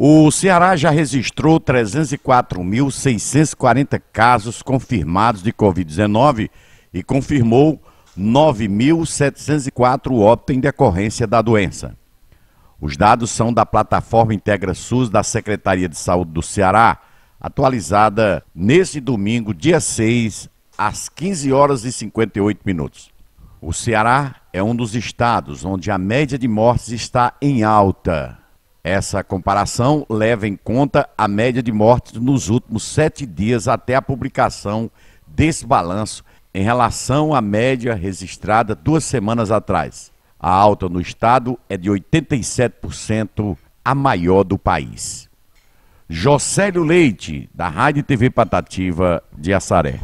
O Ceará já registrou 304.640 casos confirmados de Covid-19 e confirmou 9.704 óbitos em decorrência da doença. Os dados são da plataforma Integra SUS da Secretaria de Saúde do Ceará, atualizada neste domingo, dia 6, às 15 horas e 58 minutos. O Ceará é um dos estados onde a média de mortes está em alta. Essa comparação leva em conta a média de mortes nos últimos sete dias até a publicação desse balanço em relação à média registrada duas semanas atrás. A alta no estado é de 87%, a maior do país. Jocélio Leite, da Rádio TV Patativa de Assaré.